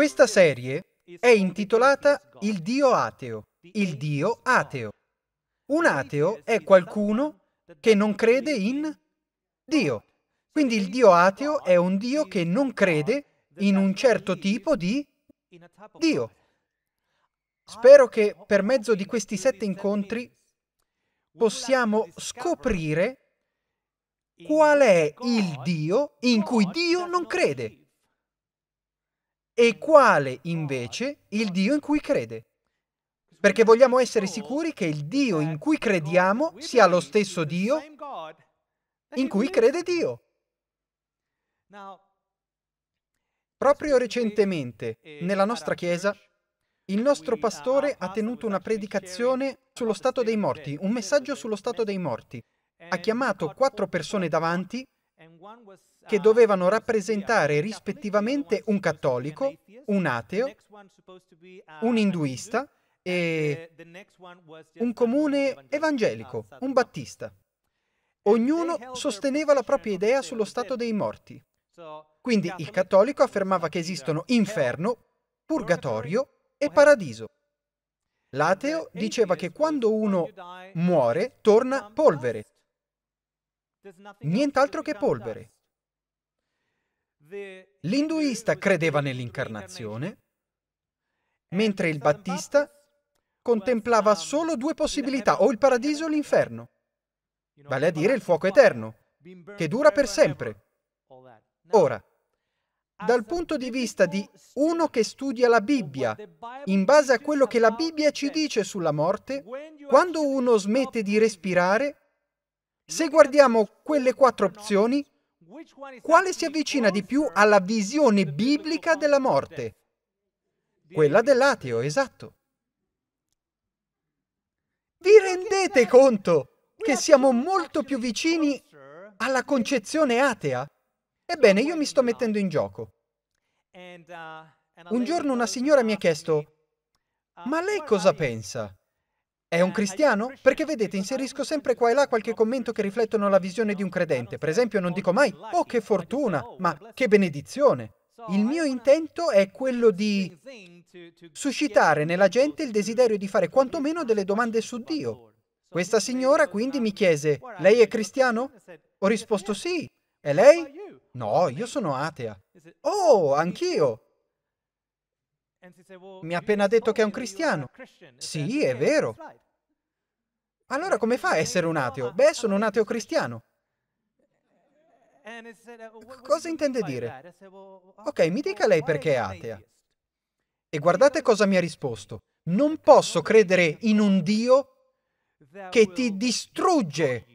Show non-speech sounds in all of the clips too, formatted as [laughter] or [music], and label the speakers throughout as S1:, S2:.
S1: Questa serie è intitolata Il Dio ateo. Il Dio ateo. Un ateo è qualcuno che non crede in Dio. Quindi il Dio ateo è un Dio che non crede in un certo tipo di Dio. Spero che per mezzo di questi sette incontri possiamo scoprire qual è il Dio in cui Dio non crede e quale invece il Dio in cui crede. Perché vogliamo essere sicuri che il Dio in cui crediamo sia lo stesso Dio in cui crede Dio. Proprio recentemente, nella nostra chiesa, il nostro pastore ha tenuto una predicazione sullo stato dei morti, un messaggio sullo stato dei morti. Ha chiamato quattro persone davanti che uh, dovevano rappresentare rispettivamente un cattolico, un ateo, uh, un induista e uh, un comune evangelico, un battista. Ognuno sosteneva la propria idea sullo stato dei morti. Quindi il cattolico affermava che esistono inferno, purgatorio e paradiso. L'ateo diceva che quando uno muore torna polvere nient'altro che polvere. L'induista credeva nell'incarnazione, mentre il battista contemplava solo due possibilità, o il paradiso o l'inferno, vale a dire il fuoco eterno, che dura per sempre. Ora, dal punto di vista di uno che studia la Bibbia, in base a quello che la Bibbia ci dice sulla morte, quando uno smette di respirare, se guardiamo quelle quattro opzioni, quale si avvicina di più alla visione biblica della morte? Quella dell'ateo, esatto. Vi rendete conto che siamo molto più vicini alla concezione atea? Ebbene, io mi sto mettendo in gioco. Un giorno una signora mi ha chiesto, ma lei cosa pensa? È un ah, cristiano? Perché vedete, inserisco sempre qua e là qualche commento che riflettono la visione di un credente. Per esempio, non dico mai, oh che fortuna, oh, ma che benedizione. Il mio intento è quello di suscitare nella gente il desiderio di fare quantomeno delle domande su Dio. Questa signora quindi mi chiese, lei è cristiano? Ho risposto sì. E lei? No, io sono atea. Oh, anch'io. Mi ha appena detto che è un cristiano. Sì, è vero. Allora come fa a essere un ateo? Uh, Beh, sono un ateo cristiano. Uh, cosa intende dire? Uh, ok, mi dica lei perché è atea. E guardate cosa mi ha risposto. Non posso credere in un Dio che ti distrugge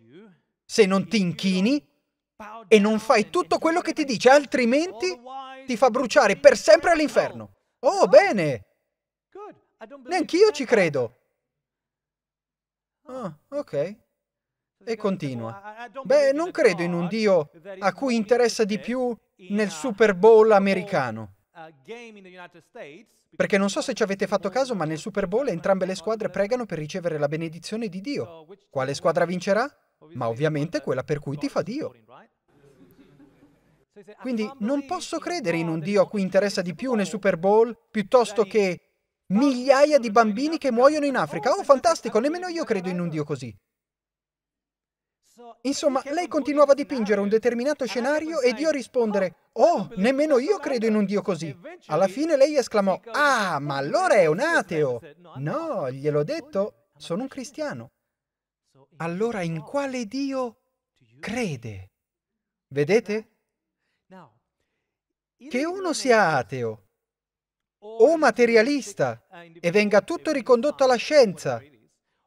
S1: se non ti inchini e non fai tutto quello che ti dice, altrimenti ti fa bruciare per sempre all'inferno. Oh, bene! Neanch'io ci credo. Ah, ok. E continua. Beh, non credo in un Dio a cui interessa di più nel uh, Super Bowl americano. Uh, Perché non so se ci avete fatto caso, ma nel Super Bowl entrambe le squadre pregano per ricevere la benedizione di Dio. Quale squadra vincerà? Ma ovviamente quella per cui ti fa Dio. Quindi non posso credere in un Dio a cui interessa di più nel Super Bowl piuttosto che migliaia di bambini che muoiono in Africa. Oh, fantastico, nemmeno oh, oh, io credo in un Dio così. Insomma, lei continuava a dipingere un determinato scenario e Dio a rispondere, oh, nemmeno io credo in un Dio così. Alla fine lei esclamò, ah, oh, ma allora è un ateo. No, gliel'ho detto, sono un cristiano. Allora in quale Dio crede? Vedete? Che uno sia ateo o materialista e venga tutto ricondotto alla scienza,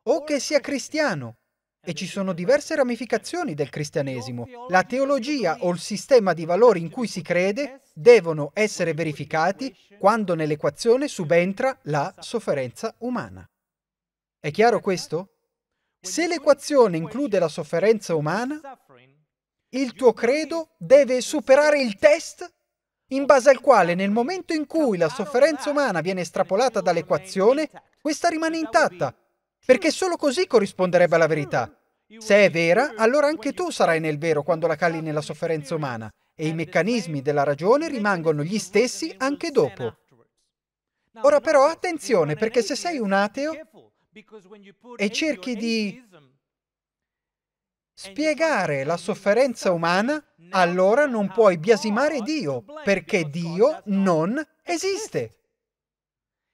S1: o che sia cristiano. E ci sono diverse ramificazioni del cristianesimo. La teologia o il sistema di valori in cui si crede devono essere verificati quando nell'equazione subentra la sofferenza umana. È chiaro questo? Se l'equazione include la sofferenza umana, il tuo credo deve superare il test in base al quale nel momento in cui la sofferenza umana viene estrapolata dall'equazione, questa rimane intatta, perché solo così corrisponderebbe alla verità. Se è vera, allora anche tu sarai nel vero quando la cali nella sofferenza umana e i meccanismi della ragione rimangono gli stessi anche dopo. Ora però attenzione perché se sei un ateo e cerchi di spiegare la sofferenza umana, allora non puoi biasimare Dio, perché Dio non esiste.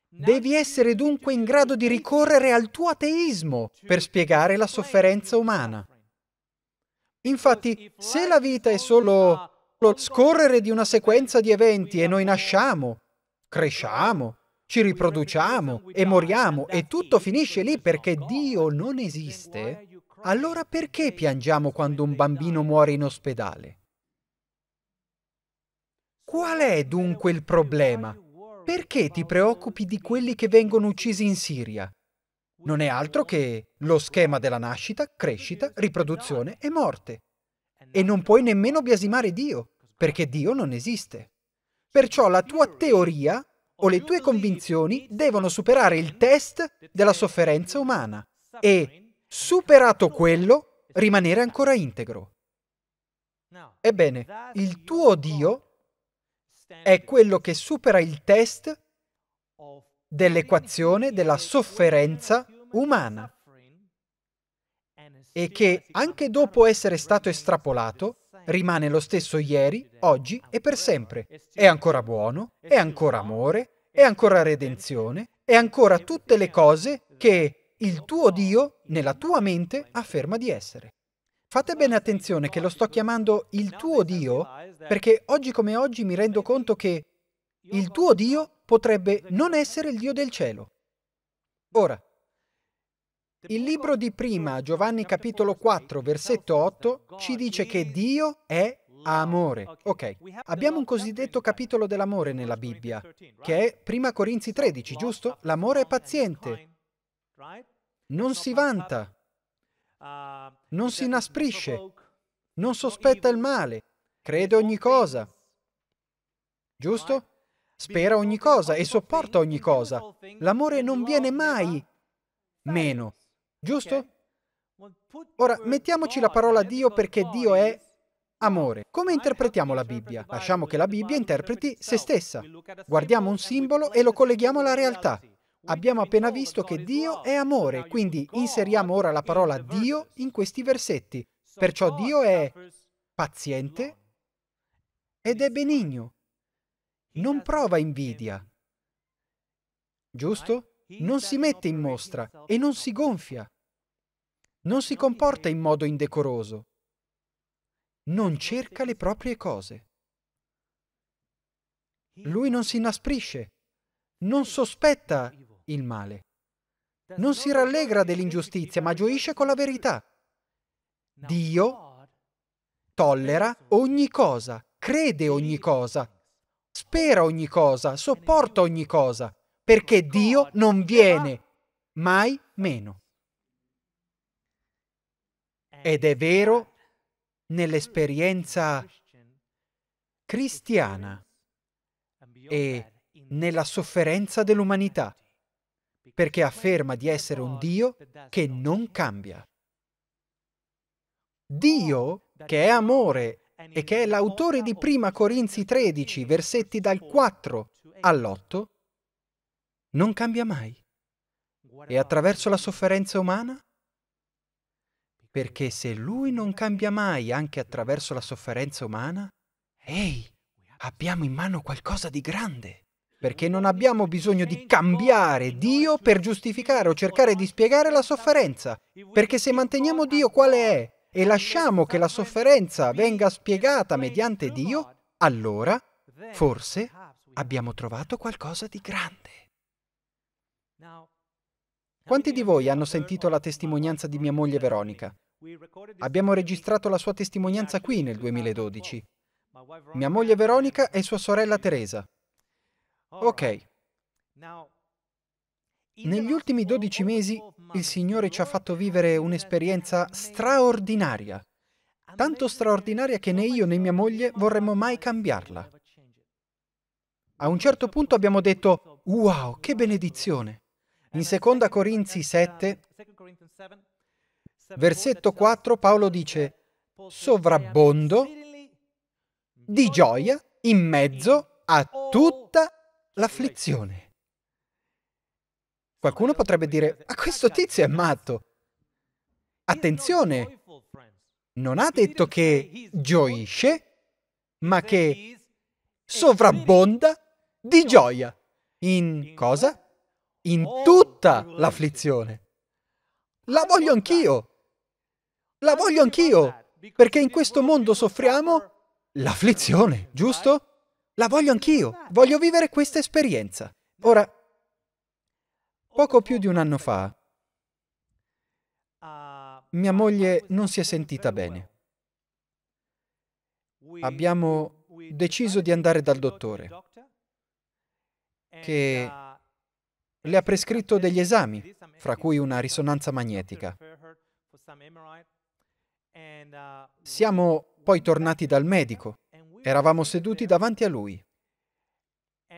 S1: Devi essere dunque in grado di ricorrere al tuo ateismo per spiegare la sofferenza umana. Infatti, se la vita è solo lo scorrere di una sequenza di eventi e noi nasciamo, cresciamo, ci riproduciamo e moriamo e tutto finisce lì perché Dio non esiste, allora perché piangiamo quando un bambino muore in ospedale? Qual è dunque il problema? Perché ti preoccupi di quelli che vengono uccisi in Siria? Non è altro che lo schema della nascita, crescita, riproduzione e morte. E non puoi nemmeno biasimare Dio, perché Dio non esiste. Perciò la tua teoria o le tue convinzioni devono superare il test della sofferenza umana e superato quello, rimanere ancora integro. Ebbene, il tuo Dio è quello che supera il test dell'equazione della sofferenza umana e che, anche dopo essere stato estrapolato, rimane lo stesso ieri, oggi e per sempre. È ancora buono, è ancora amore, è ancora redenzione, è ancora tutte le cose che il tuo Dio nella tua mente afferma di essere. Fate bene attenzione che lo sto chiamando il tuo Dio perché oggi come oggi mi rendo conto che il tuo Dio potrebbe non essere il Dio del cielo. Ora, il libro di prima, Giovanni capitolo 4, versetto 8, ci dice che Dio è amore. Ok, abbiamo un cosiddetto capitolo dell'amore nella Bibbia, che è 1 Corinzi 13, giusto? L'amore è paziente non si vanta, ah, non si inasprisce, non sospetta il male, crede ogni cosa. Giusto? Cioè, Spera ogni cosa e sopporta ogni cosa. L'amore non viene mai meno. Giusto? Ora, mettiamoci la parola Dio perché Dio è amore. Come interpretiamo la Bibbia? Lasciamo che la Bibbia interpreti se stessa. Guardiamo un simbolo e lo colleghiamo alla realtà. Abbiamo appena visto che Dio è amore, quindi inseriamo ora la parola Dio in questi versetti. Perciò Dio è paziente ed è benigno. Non prova invidia. Giusto? Non si mette in mostra e non si gonfia. Non si comporta in modo indecoroso. Non cerca le proprie cose. Lui non si inasprisce, non sospetta il male. Non si rallegra dell'ingiustizia, ma gioisce con la verità. Dio tollera ogni cosa, crede ogni cosa, spera ogni cosa, sopporta ogni cosa, perché Dio non viene mai meno. Ed è vero nell'esperienza cristiana e nella sofferenza dell'umanità perché afferma di essere un Dio che non cambia. Dio, che è amore e che è l'autore di Prima Corinzi 13, versetti dal 4 all'8, non cambia mai. E attraverso la sofferenza umana? Perché se Lui non cambia mai anche attraverso la sofferenza umana, ehi, abbiamo in mano qualcosa di grande perché non abbiamo bisogno di cambiare Dio per giustificare o cercare di spiegare la sofferenza, perché se manteniamo Dio quale è e lasciamo che la sofferenza venga spiegata mediante Dio, allora forse abbiamo trovato qualcosa di grande. Quanti di voi hanno sentito la testimonianza di mia moglie Veronica? Abbiamo registrato la sua testimonianza qui nel 2012. Mia moglie Veronica e sua sorella Teresa. Ok. Negli ultimi 12 mesi il Signore ci ha fatto vivere un'esperienza straordinaria, tanto straordinaria che né io né mia moglie vorremmo mai cambiarla. A un certo punto abbiamo detto, wow, che benedizione. In seconda Corinzi 7, uh, versetto 4, uh, Paolo uh, dice, sovrabbondo di gioia in mezzo a tutta l'afflizione. Qualcuno potrebbe dire, ma questo tizio è matto. Attenzione, non ha detto che gioisce, ma che sovrabbonda di gioia. In cosa? In tutta l'afflizione. La voglio anch'io. La voglio anch'io. Perché in questo mondo soffriamo l'afflizione, giusto? La voglio anch'io, voglio vivere questa esperienza. Ora, poco più di un anno fa, mia moglie non si è sentita bene. Abbiamo deciso di andare dal dottore, che le ha prescritto degli esami, fra cui una risonanza magnetica. Siamo poi tornati dal medico Eravamo seduti davanti a lui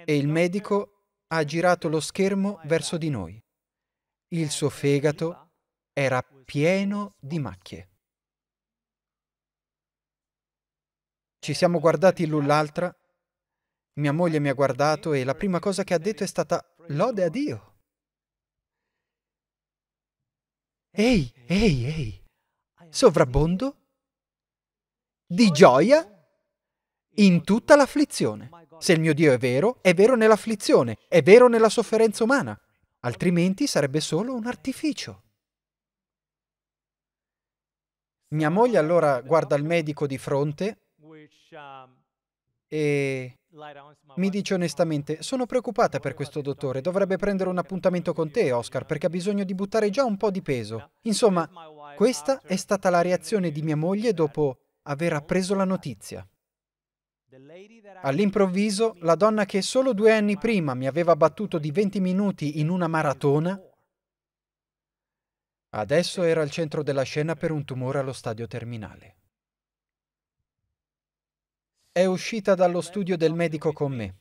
S1: e il medico ha girato lo schermo verso di noi. Il suo fegato era pieno di macchie. Ci siamo guardati l'un l'altra, mia moglie mi ha guardato e la prima cosa che ha detto è stata lode a Dio. Ehi, ehi, ehi, sovrabbondo? Di gioia? in tutta l'afflizione. Se il mio Dio è vero, è vero nell'afflizione, è vero nella sofferenza umana, altrimenti sarebbe solo un artificio. Mia moglie allora guarda il medico di fronte e mi dice onestamente, sono preoccupata per questo dottore, dovrebbe prendere un appuntamento con te, Oscar, perché ha bisogno di buttare già un po' di peso. Insomma, questa è stata la reazione di mia moglie dopo aver appreso la notizia. All'improvviso, la donna che solo due anni prima mi aveva battuto di 20 minuti in una maratona, adesso era al centro della scena per un tumore allo stadio terminale. È uscita dallo studio del medico con me.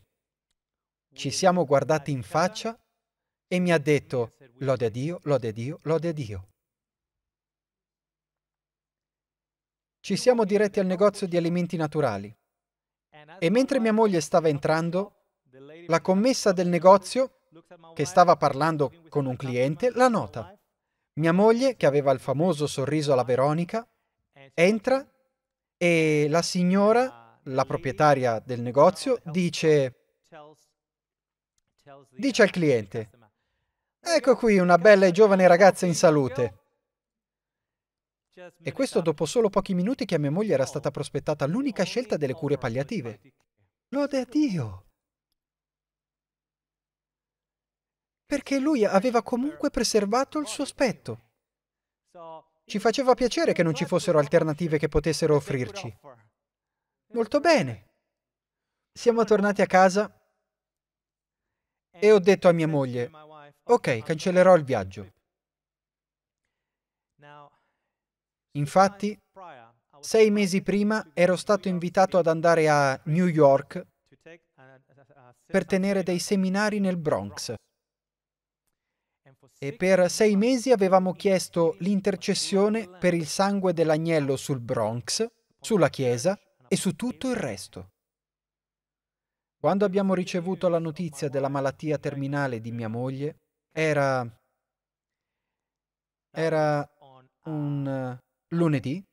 S1: Ci siamo guardati in faccia e mi ha detto, lode a Dio, lode a Dio, lode a Dio. Ci siamo diretti al negozio di alimenti naturali. E mentre mia moglie stava entrando, la commessa del negozio, che stava parlando con un cliente, la nota. Mia moglie, che aveva il famoso sorriso alla Veronica, entra e la signora, la proprietaria del negozio, dice, dice al cliente, ecco qui una bella e giovane ragazza in salute. E questo dopo solo pochi minuti che a mia moglie era stata prospettata l'unica scelta delle cure palliative. Lode a Dio! Perché lui aveva comunque preservato il suo aspetto. Ci faceva piacere che non ci fossero alternative che potessero offrirci. Molto bene. Siamo tornati a casa e ho detto a mia moglie, ok, cancellerò il viaggio. Infatti, sei mesi prima ero stato invitato ad andare a New York per tenere dei seminari nel Bronx. E per sei mesi avevamo chiesto l'intercessione per il sangue dell'agnello sul Bronx, sulla Chiesa e su tutto il resto. Quando abbiamo ricevuto la notizia della malattia terminale di mia moglie, era... era un lunedì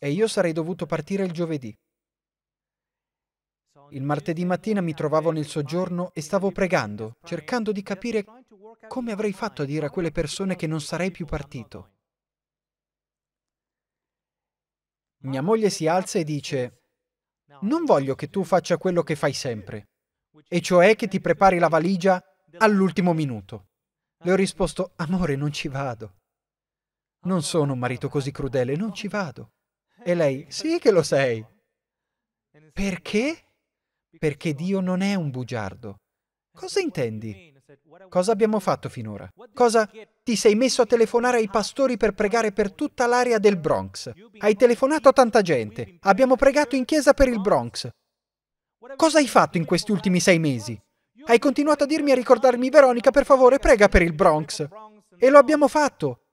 S1: e io sarei dovuto partire il giovedì. Il martedì mattina mi trovavo nel soggiorno e stavo pregando, cercando di capire come avrei fatto a dire a quelle persone che non sarei più partito. Mia moglie si alza e dice, non voglio che tu faccia quello che fai sempre, e cioè che ti prepari la valigia all'ultimo minuto. Le ho risposto, amore, non ci vado. Non sono un marito così crudele, non ci vado. E lei, sì che lo sei. Perché? Perché Dio non è un bugiardo. Cosa intendi? Cosa abbiamo fatto finora? Cosa ti sei messo a telefonare ai pastori per pregare per tutta l'area del Bronx? Hai telefonato a tanta gente. Abbiamo pregato in chiesa per il Bronx. Cosa hai fatto in questi ultimi sei mesi? Hai continuato a dirmi e a ricordarmi Veronica, per favore, prega per il Bronx. E lo abbiamo fatto.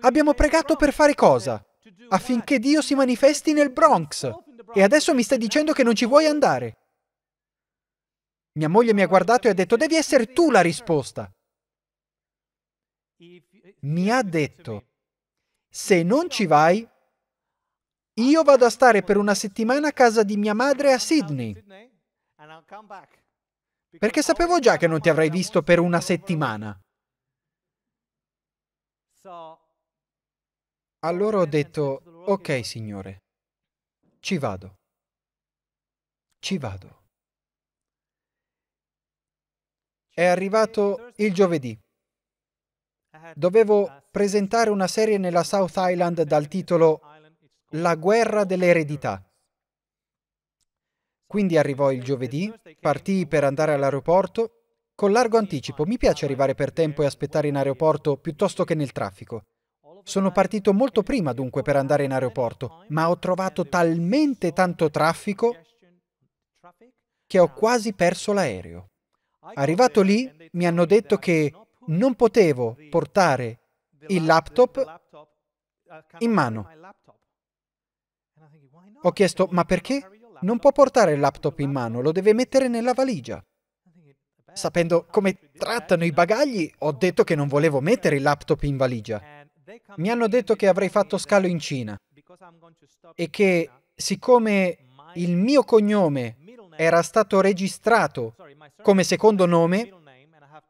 S1: Abbiamo pregato per fare cosa? Affinché Dio si manifesti nel Bronx. E adesso mi stai dicendo che non ci vuoi andare. Mia moglie mi ha guardato e ha detto, devi essere tu la risposta. Mi ha detto, se non ci vai, io vado a stare per una settimana a casa di mia madre a Sydney. Perché sapevo già che non ti avrei visto per una settimana. Allora ho detto, ok Signore, ci vado, ci vado. È arrivato il giovedì. Dovevo presentare una serie nella South Island dal titolo La guerra dell'eredità. Quindi arrivò il giovedì, partii per andare all'aeroporto con largo anticipo. Mi piace arrivare per tempo e aspettare in aeroporto piuttosto che nel traffico. Sono partito molto prima dunque per andare in aeroporto, ma ho trovato talmente tanto traffico che ho quasi perso l'aereo. Arrivato lì mi hanno detto che non potevo portare il laptop in mano. Ho chiesto, ma perché? Non può portare il laptop in mano, lo deve mettere nella valigia. Sapendo come trattano i bagagli, ho detto che non volevo mettere il laptop in valigia mi hanno detto che avrei fatto scalo in Cina e che siccome il mio cognome era stato registrato come secondo nome,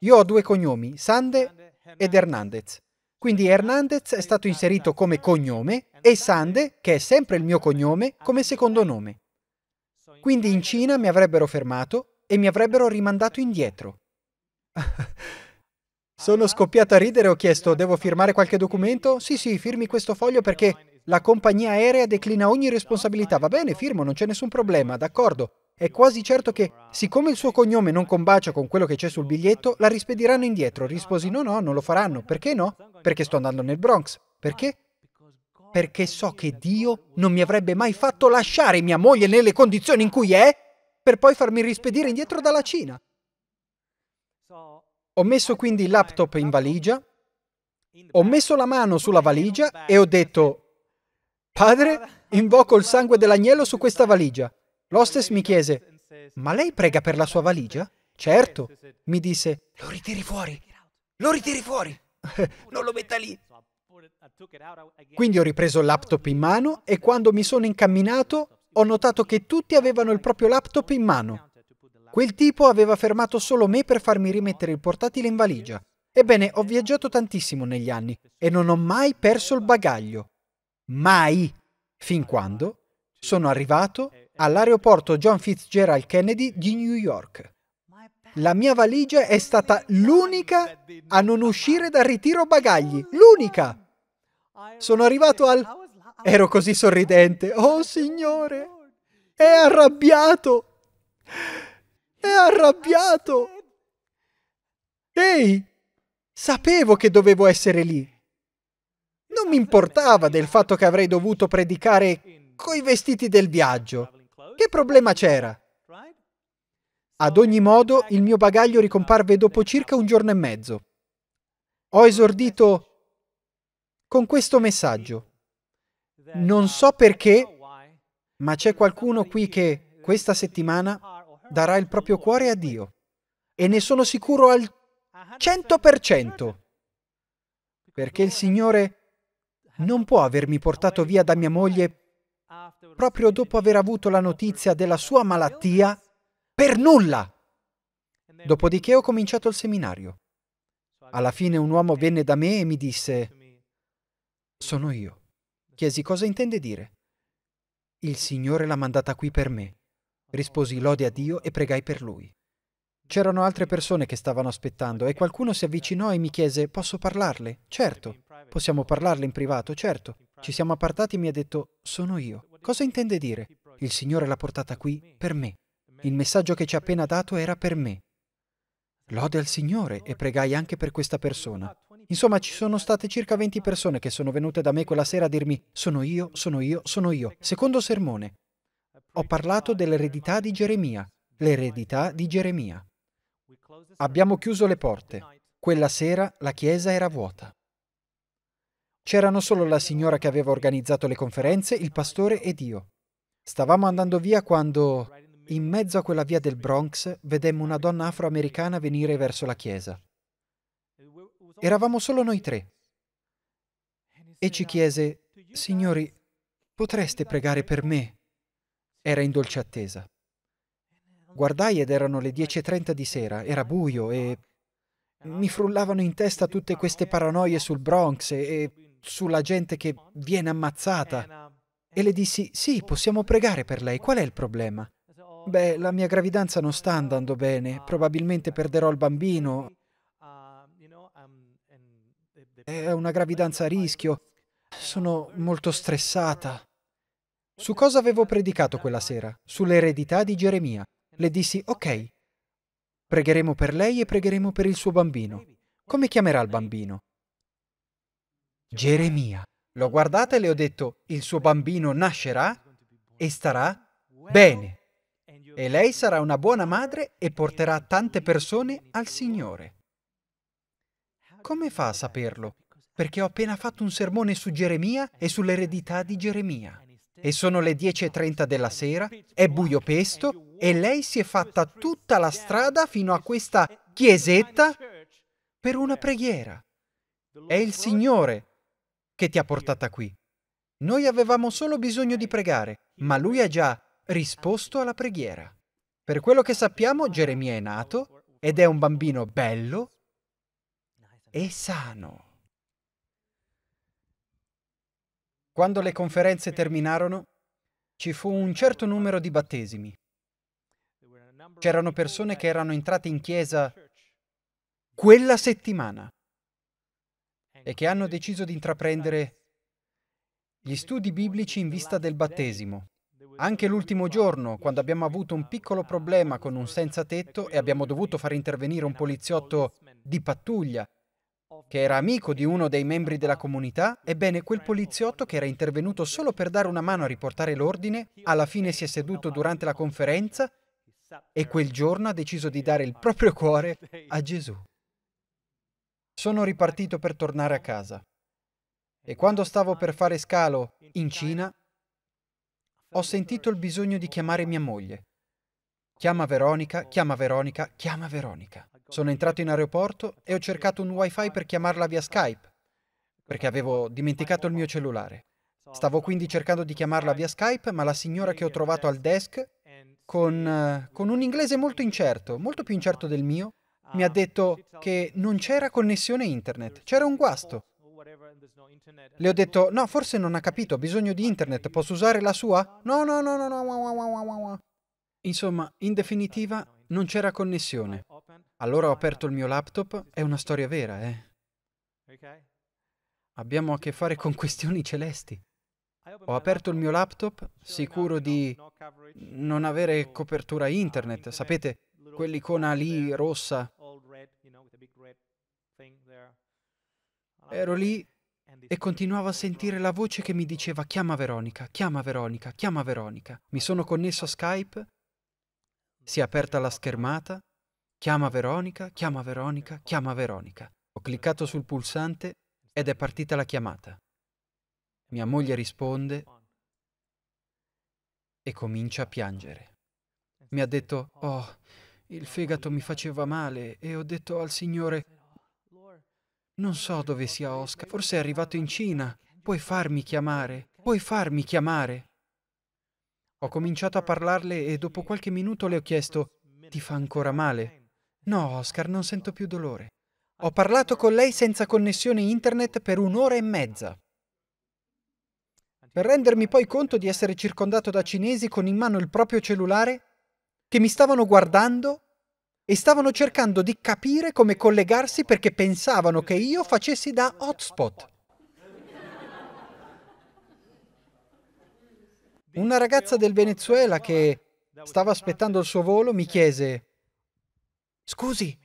S1: io ho due cognomi, Sande ed Hernandez. Quindi Hernandez è stato inserito come cognome e Sande, che è sempre il mio cognome, come secondo nome. Quindi in Cina mi avrebbero fermato e mi avrebbero rimandato indietro. [laughs] [laughs] Sono scoppiata a ridere e ho chiesto, devo firmare qualche documento? Sì, sì, firmi questo foglio perché la compagnia aerea declina ogni responsabilità. Va bene, firmo, non c'è nessun problema, d'accordo. È quasi certo che, siccome il suo cognome non combacia con quello che c'è sul biglietto, la rispediranno indietro. Risposi, no, no, non lo faranno. Perché no? Perché sto andando nel Bronx. Perché? Perché so che Dio non mi avrebbe mai fatto lasciare mia moglie nelle condizioni in cui è per poi farmi rispedire indietro dalla Cina. Ho messo quindi il laptop in valigia, ho messo la mano sulla valigia e ho detto, Padre, invoco il sangue dell'agnello su questa valigia. L'hostess mi chiese, ma lei prega per la sua valigia? Certo. Mi disse, lo ritiri fuori, lo ritiri fuori, [laughs] non lo metta lì. Quindi ho ripreso il laptop in mano e quando mi sono incamminato ho notato che tutti avevano il proprio laptop in mano. Quel tipo aveva fermato solo me per farmi rimettere il portatile in valigia. Ebbene, ho viaggiato tantissimo negli anni e non ho mai perso il bagaglio. Mai! Fin quando sono arrivato all'aeroporto John Fitzgerald Kennedy di New York. La mia valigia è stata l'unica a non uscire dal ritiro bagagli. L'unica! Sono arrivato al... Ero così sorridente. Oh signore! È arrabbiato! È arrabbiato! Ehi! Sapevo che dovevo essere lì. Non mi importava del fatto che avrei dovuto predicare coi vestiti del viaggio. Che problema c'era? Ad ogni modo, il mio bagaglio ricomparve dopo circa un giorno e mezzo. Ho esordito con questo messaggio. Non so perché, ma c'è qualcuno qui che questa settimana darà il proprio cuore a Dio. E ne sono sicuro al 100%, perché il Signore non può avermi portato via da mia moglie proprio dopo aver avuto la notizia della sua malattia per nulla. Dopodiché ho cominciato il seminario. Alla fine un uomo venne da me e mi disse, sono io. Chiesi cosa intende dire. Il Signore l'ha mandata qui per me. Risposi lode a Dio e pregai per lui. C'erano altre persone che stavano aspettando e qualcuno si avvicinò e mi chiese, posso parlarle? Certo. Possiamo parlarle in privato? Certo. Ci siamo appartati e mi ha detto, sono io. Cosa intende dire? Il Signore l'ha portata qui per me. Il messaggio che ci ha appena dato era per me. Lode al Signore e pregai anche per questa persona. Insomma, ci sono state circa 20 persone che sono venute da me quella sera a dirmi, sono io, sono io, sono io. Secondo sermone ho parlato dell'eredità di Geremia, l'eredità di Geremia. Abbiamo chiuso le porte. Quella sera la chiesa era vuota. C'erano solo la signora che aveva organizzato le conferenze, il pastore ed io. Stavamo andando via quando, in mezzo a quella via del Bronx, vedemmo una donna afroamericana venire verso la chiesa. Eravamo solo noi tre. E ci chiese, Signori, potreste pregare per me? Era in dolce attesa. Guardai ed erano le 10.30 di sera, era buio e mi frullavano in testa tutte queste paranoie sul Bronx e, e, sulla gente che viene ammazzata. E le dissi, sì, possiamo pregare per lei, qual è il problema? Beh, la mia gravidanza non sta andando bene, probabilmente perderò il bambino. È una gravidanza a rischio. Sono molto stressata. Su cosa avevo predicato quella sera? Sull'eredità di Geremia. Le dissi, ok, pregheremo per lei e pregheremo per il suo bambino. Come chiamerà il bambino? Geremia. L'ho guardata e le ho detto, il suo bambino nascerà e starà bene. E lei sarà una buona madre e porterà tante persone al Signore. Come fa a saperlo? Perché ho appena fatto un sermone su Geremia e sull'eredità di Geremia e sono le 10.30 della sera, è buio pesto e lei si è fatta tutta la strada fino a questa chiesetta per una preghiera. È il Signore che ti ha portata qui. Noi avevamo solo bisogno di pregare, ma lui ha già risposto alla preghiera. Per quello che sappiamo, Geremia è nato ed è un bambino bello e sano. Quando le conferenze terminarono, ci fu un certo numero di battesimi. C'erano persone che erano entrate in chiesa quella settimana e che hanno deciso di intraprendere gli studi biblici in vista del battesimo. Anche l'ultimo giorno, quando abbiamo avuto un piccolo problema con un senza tetto e abbiamo dovuto far intervenire un poliziotto di pattuglia che era amico di uno dei membri della comunità, ebbene quel poliziotto che era intervenuto solo per dare una mano a riportare l'ordine, alla fine si è seduto durante la conferenza e quel giorno ha deciso di dare il proprio cuore a Gesù. Sono ripartito per tornare a casa e quando stavo per fare scalo in Cina, ho sentito il bisogno di chiamare mia moglie. Chiama Veronica, chiama Veronica, chiama Veronica. Sono entrato in aeroporto e ho cercato un wifi per chiamarla via Skype, perché avevo dimenticato il mio cellulare. Stavo quindi cercando di chiamarla via Skype, ma la signora che ho trovato al desk, con, eh, con un inglese molto incerto, molto più incerto del mio, mi ha detto che non c'era connessione internet, c'era un guasto. Le ho detto, no, forse non ha capito, ho bisogno di internet, posso usare la sua? No, no, no, no, no, no, wa, wa, wa, Insomma, in definitiva, non c'era connessione. Allora ho aperto il mio laptop, è una storia vera, eh. Abbiamo a che fare con questioni celesti. Ho aperto il mio laptop sicuro di non avere copertura internet, sapete, quell'icona lì rossa. Ero lì e continuavo a sentire la voce che mi diceva chiama Veronica, chiama Veronica, chiama Veronica. Mi sono connesso a Skype si è aperta la schermata, chiama Veronica, chiama Veronica, chiama Veronica. Ho cliccato sul pulsante ed è partita la chiamata. Mia moglie risponde e comincia a piangere. Mi ha detto, oh, il fegato mi faceva male e ho detto al Signore, non so dove sia Oscar, forse è arrivato in Cina, puoi farmi chiamare, puoi farmi chiamare. Ho cominciato a parlarle e dopo qualche minuto le ho chiesto, ti fa ancora male? No, Oscar, non sento più dolore. Ho parlato con lei senza connessione internet per un'ora e mezza. Per rendermi poi conto di essere circondato da cinesi con in mano il proprio cellulare, che mi stavano guardando e stavano cercando di capire come collegarsi perché pensavano che io facessi da hotspot. Una ragazza del Venezuela che stava aspettando il suo volo mi chiese, scusi,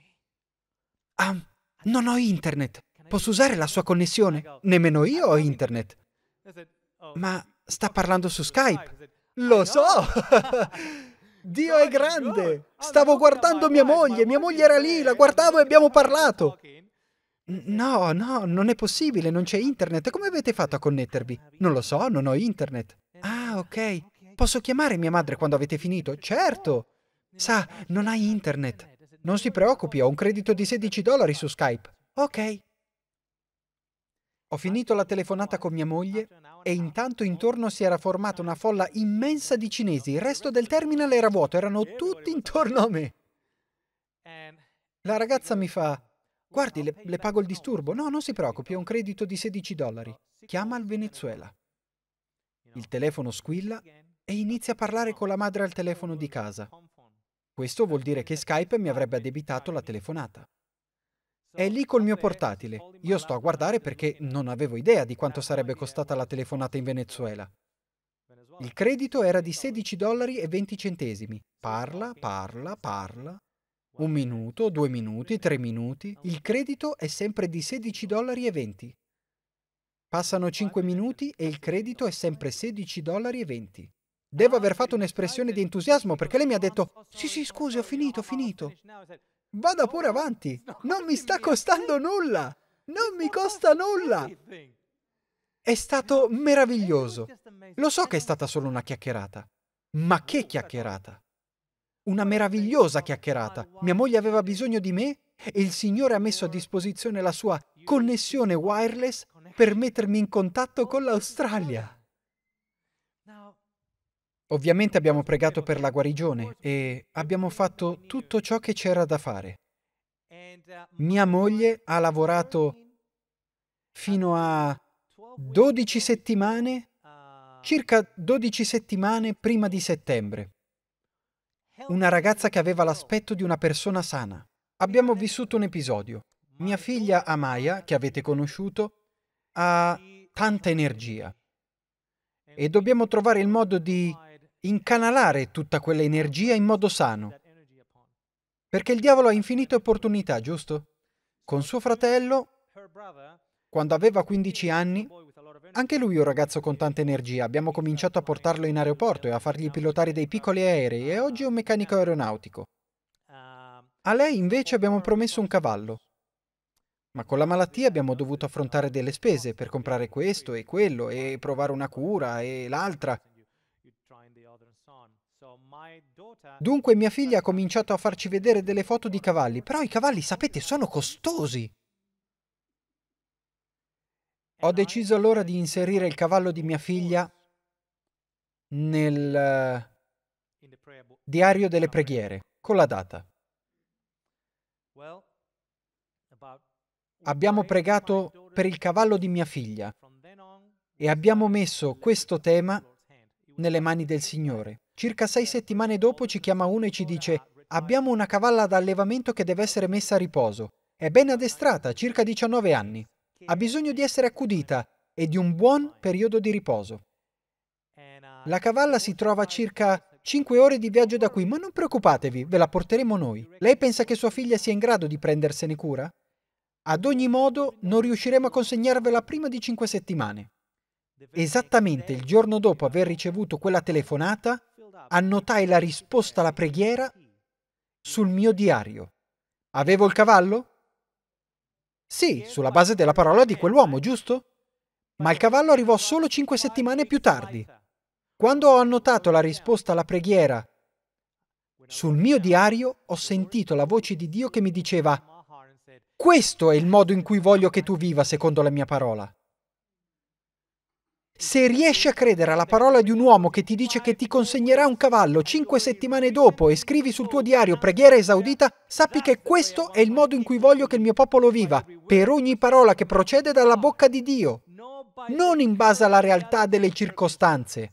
S1: ah, non ho internet, posso usare la sua connessione? Nemmeno io ho internet. Ma sta parlando su Skype. Lo so! [laughs] Dio è grande! Stavo guardando mia moglie, mia moglie era lì, la guardavo e abbiamo parlato. No, no, non è possibile, non c'è internet. Come avete fatto a connettervi? Non lo so, non ho internet. Ah, ok. Posso chiamare mia madre quando avete finito? Certo. Sa, non hai internet. Non si preoccupi, ho un credito di 16 dollari su Skype. Ok. Ho finito la telefonata con mia moglie e intanto intorno si era formata una folla immensa di cinesi. Il resto del terminal era vuoto, erano tutti intorno a me. La ragazza mi fa, guardi, le, le pago il disturbo. No, non si preoccupi, ho un credito di 16 dollari. Chiama al Venezuela. Il telefono squilla e inizia a parlare con la madre al telefono di casa. Questo vuol dire che Skype mi avrebbe addebitato la telefonata. È lì col mio portatile. Io sto a guardare perché non avevo idea di quanto sarebbe costata la telefonata in Venezuela. Il credito era di 16 dollari e 20 centesimi. Parla, parla, parla. Un minuto, due minuti, tre minuti. Il credito è sempre di 16 dollari e 20. Passano 5 minuti e il credito è sempre 16,20 dollari. Devo aver fatto un'espressione di entusiasmo perché lei mi ha detto sì sì scusi ho finito, ho finito. Vada pure avanti, non mi sta costando nulla, non mi costa nulla. È stato meraviglioso. Lo so che è stata solo una chiacchierata, ma che chiacchierata! Una meravigliosa chiacchierata. Mia moglie aveva bisogno di me e il Signore ha messo a disposizione la sua connessione wireless per mettermi in contatto con l'Australia. Ovviamente abbiamo pregato per la guarigione e abbiamo fatto tutto ciò che c'era da fare. Mia moglie ha lavorato fino a 12 settimane, circa 12 settimane prima di settembre. Una ragazza che aveva l'aspetto di una persona sana. Abbiamo vissuto un episodio. Mia figlia Amaya, che avete conosciuto, ha tanta energia e dobbiamo trovare il modo di incanalare tutta quell'energia in modo sano. Perché il diavolo ha infinite opportunità, giusto? Con suo fratello, quando aveva 15 anni, anche lui è un ragazzo con tanta energia, abbiamo cominciato a portarlo in aeroporto e a fargli pilotare dei piccoli aerei e oggi è un meccanico aeronautico. A lei invece abbiamo promesso un cavallo. Ma con la malattia abbiamo dovuto affrontare delle spese per comprare questo e quello e provare una cura e l'altra. Dunque mia figlia ha cominciato a farci vedere delle foto di cavalli, però i cavalli, sapete, sono costosi. Ho deciso allora di inserire il cavallo di mia figlia nel eh, diario delle preghiere, con la data abbiamo pregato per il cavallo di mia figlia e abbiamo messo questo tema nelle mani del Signore. Circa sei settimane dopo ci chiama uno e ci dice, abbiamo una cavalla da allevamento che deve essere messa a riposo. È ben addestrata, circa 19 anni. Ha bisogno di essere accudita e di un buon periodo di riposo. La cavalla si trova a circa 5 ore di viaggio da qui, ma non preoccupatevi, ve la porteremo noi. Lei pensa che sua figlia sia in grado di prendersene cura? Ad ogni modo, non riusciremo a consegnarvela prima di cinque settimane. Esattamente il giorno dopo aver ricevuto quella telefonata, annotai la risposta alla preghiera sul mio diario. Avevo il cavallo? Sì, sulla base della parola di quell'uomo, giusto? Ma il cavallo arrivò solo cinque settimane più tardi. Quando ho annotato la risposta alla preghiera sul mio diario, ho sentito la voce di Dio che mi diceva questo è il modo in cui voglio che tu viva secondo la mia parola. Se riesci a credere alla parola di un uomo che ti dice che ti consegnerà un cavallo cinque settimane dopo e scrivi sul tuo diario preghiera esaudita, sappi che questo è il modo in cui voglio che il mio popolo viva, per ogni parola che procede dalla bocca di Dio, non in base alla realtà delle circostanze.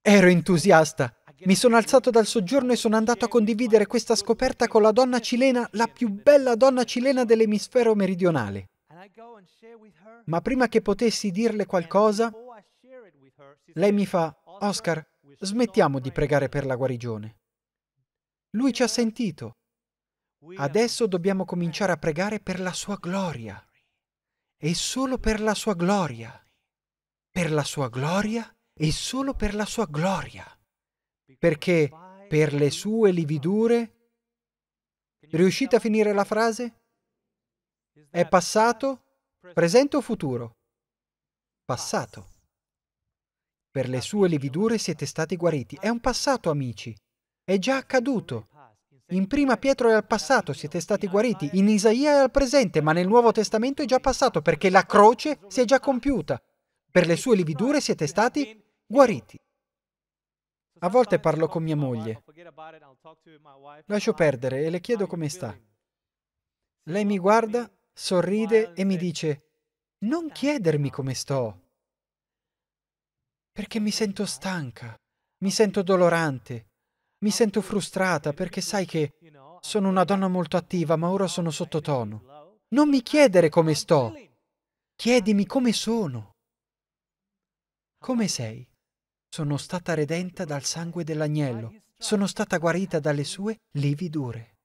S1: Ero entusiasta. Mi sono alzato dal soggiorno e sono andato a condividere questa scoperta con la donna cilena, la più bella donna cilena dell'emisfero meridionale. Ma prima che potessi dirle qualcosa, lei mi fa, Oscar, smettiamo di pregare per la guarigione. Lui ci ha sentito. Adesso dobbiamo cominciare a pregare per la sua gloria. E solo per la sua gloria. Per la sua gloria e solo per la sua gloria perché per le sue lividure... Riuscite a finire la frase? È passato, presente o futuro? Passato. Per le sue lividure siete stati guariti. È un passato, amici. È già accaduto. In prima Pietro è al passato, siete stati guariti, in Isaia è al presente, ma nel Nuovo Testamento è già passato perché la croce si è già compiuta. Per le sue lividure siete stati guariti. A volte parlo con mia moglie. Lascio perdere e le chiedo come sta. Lei mi guarda, sorride e mi dice, non chiedermi come sto, perché mi sento stanca, mi sento dolorante, mi sento frustrata perché sai che sono una donna molto attiva, ma ora sono sottotono. Non mi chiedere come sto, chiedimi come sono. Come sei? Sono stata redenta dal sangue dell'agnello. Sono stata guarita dalle sue lividure.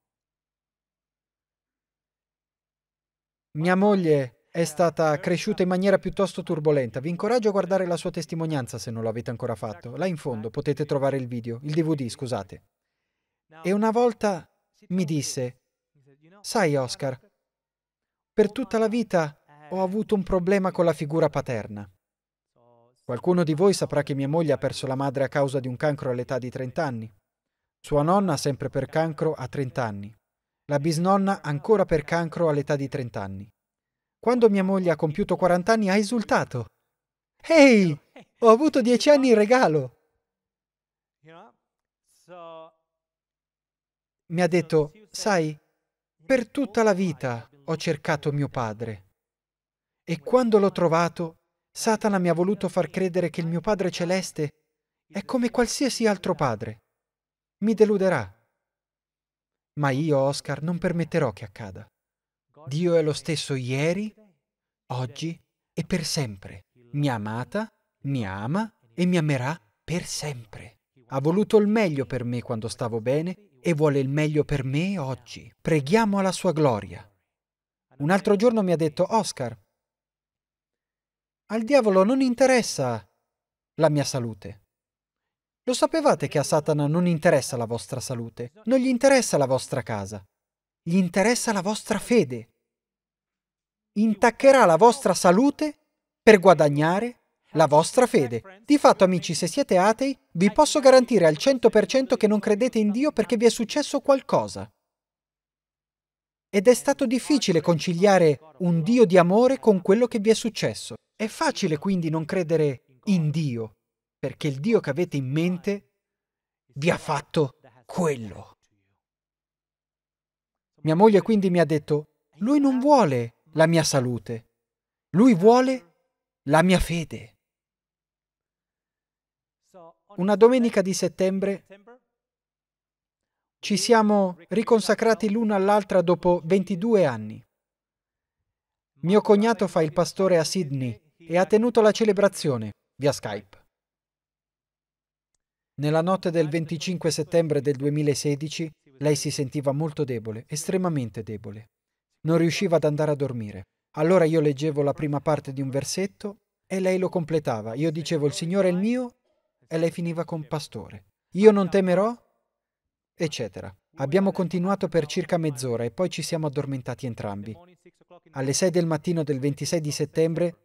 S1: Mia moglie è stata cresciuta in maniera piuttosto turbolenta. Vi incoraggio a guardare la sua testimonianza se non l'avete ancora fatto. Là in fondo potete trovare il video, il DVD, scusate. E una volta mi disse, sai Oscar, per tutta la vita ho avuto un problema con la figura paterna. Qualcuno di voi saprà che mia moglie ha perso la madre a causa di un cancro all'età di 30 anni. Sua nonna, sempre per cancro, a 30 anni. La bisnonna ancora per cancro all'età di 30 anni. Quando mia moglie ha compiuto 40 anni ha esultato. Ehi, ho avuto 10 anni in regalo. Mi ha detto, sai, per tutta la vita ho cercato mio padre. E quando l'ho trovato, Satana mi ha voluto far credere che il mio Padre Celeste è come qualsiasi altro padre. Mi deluderà. Ma io, Oscar, non permetterò che accada. Dio è lo stesso ieri, oggi e per sempre. Mi ha amata, mi ama e mi amerà per sempre. Ha voluto il meglio per me quando stavo bene e vuole il meglio per me oggi. Preghiamo alla sua gloria. Un altro giorno mi ha detto, Oscar, al diavolo non interessa la mia salute. Lo sapevate che a Satana non interessa la vostra salute, non gli interessa la vostra casa, gli interessa la vostra fede. Intaccherà la vostra salute per guadagnare la vostra fede. Di fatto, amici, se siete atei, vi posso garantire al 100% che non credete in Dio perché vi è successo qualcosa. Ed è stato difficile conciliare un Dio di amore con quello che vi è successo. È facile quindi non credere in Dio, perché il Dio che avete in mente vi ha fatto quello. Mia moglie quindi mi ha detto, lui non vuole la mia salute, lui vuole la mia fede. Una domenica di settembre ci siamo riconsacrati l'una all'altra dopo 22 anni. Mio cognato fa il pastore a Sydney e ha tenuto la celebrazione via Skype. Nella notte del 25 settembre del 2016 lei si sentiva molto debole, estremamente debole. Non riusciva ad andare a dormire. Allora io leggevo la prima parte di un versetto e lei lo completava. Io dicevo il Signore è il mio e lei finiva con pastore. Io non temerò, eccetera. Abbiamo continuato per circa mezz'ora e poi ci siamo addormentati entrambi. Alle 6 del mattino del 26 di settembre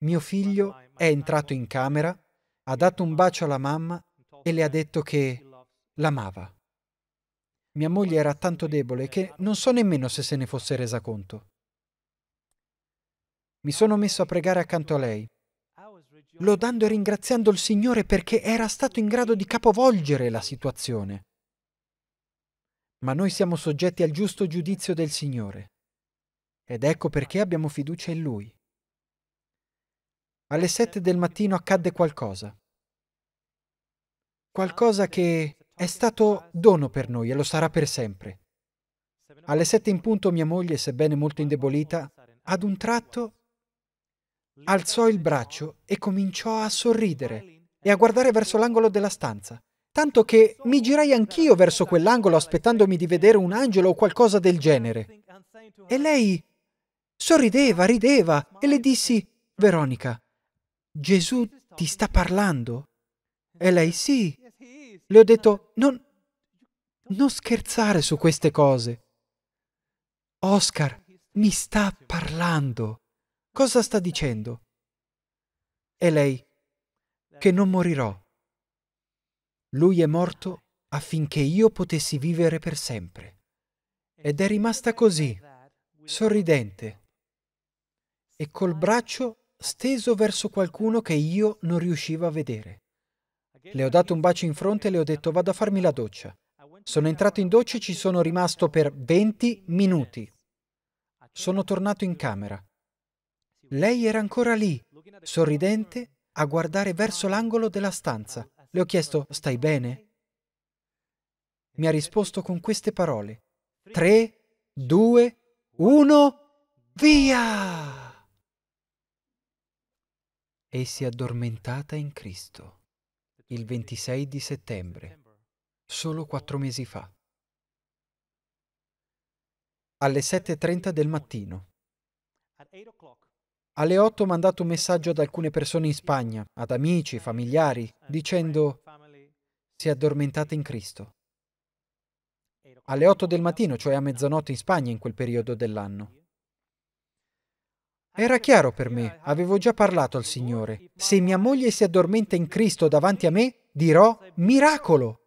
S1: mio figlio è entrato in camera, ha dato un bacio alla mamma e le ha detto che l'amava. Mia moglie era tanto debole che non so nemmeno se se ne fosse resa conto. Mi sono messo a pregare accanto a lei, lodando e ringraziando il Signore perché era stato in grado di capovolgere la situazione. Ma noi siamo soggetti al giusto giudizio del Signore. Ed ecco perché abbiamo fiducia in Lui. Alle sette del mattino accadde qualcosa. Qualcosa che è stato dono per noi e lo sarà per sempre. Alle sette in punto mia moglie, sebbene molto indebolita, ad un tratto alzò il braccio e cominciò a sorridere e a guardare verso l'angolo della stanza, tanto che mi girai anch'io verso quell'angolo aspettandomi di vedere un angelo o qualcosa del genere. E lei sorrideva, rideva e le dissi, Veronica, Gesù ti sta parlando? E lei, sì. Le ho detto, non, non scherzare su queste cose. Oscar mi sta parlando. Cosa sta dicendo? E lei, che non morirò. Lui è morto affinché io potessi vivere per sempre. Ed è rimasta così, sorridente, e col braccio steso verso qualcuno che io non riuscivo a vedere. Le ho dato un bacio in fronte e le ho detto vado a farmi la doccia. Sono entrato in doccia e ci sono rimasto per 20 minuti. Sono tornato in camera. Lei era ancora lì, sorridente, a guardare verso l'angolo della stanza. Le ho chiesto stai bene? Mi ha risposto con queste parole. 3, 2, 1, via! e si è addormentata in Cristo il 26 di settembre, solo quattro mesi fa. Alle 7.30 del mattino. Alle 8 ho mandato un messaggio ad alcune persone in Spagna, ad amici, familiari, dicendo si è addormentata in Cristo. Alle 8 del mattino, cioè a mezzanotte in Spagna in quel periodo dell'anno. Era chiaro per me, avevo già parlato al Signore. Se mia moglie si addormenta in Cristo davanti a me, dirò miracolo.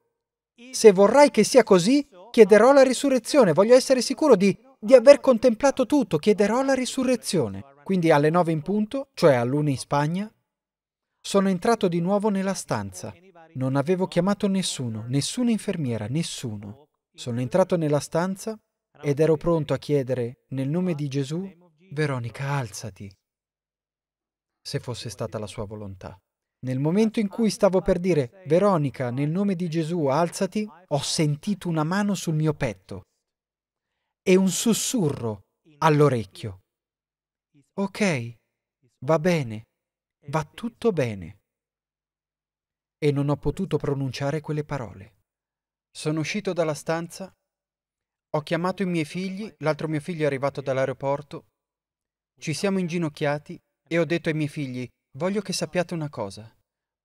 S1: Se vorrai che sia così, chiederò la risurrezione. Voglio essere sicuro di, di aver contemplato tutto. Chiederò la risurrezione. Quindi alle nove in punto, cioè a luna in Spagna, sono entrato di nuovo nella stanza. Non avevo chiamato nessuno, nessuna infermiera, nessuno. Sono entrato nella stanza ed ero pronto a chiedere, nel nome di Gesù, Veronica, alzati. Se fosse stata la sua volontà. Nel momento in cui stavo per dire, Veronica, nel nome di Gesù, alzati, ho sentito una mano sul mio petto e un sussurro all'orecchio. Ok, va bene, va tutto bene. E non ho potuto pronunciare quelle parole. Sono uscito dalla stanza, ho chiamato i miei figli, l'altro mio figlio è arrivato dall'aeroporto ci siamo inginocchiati e ho detto ai miei figli, voglio che sappiate una cosa.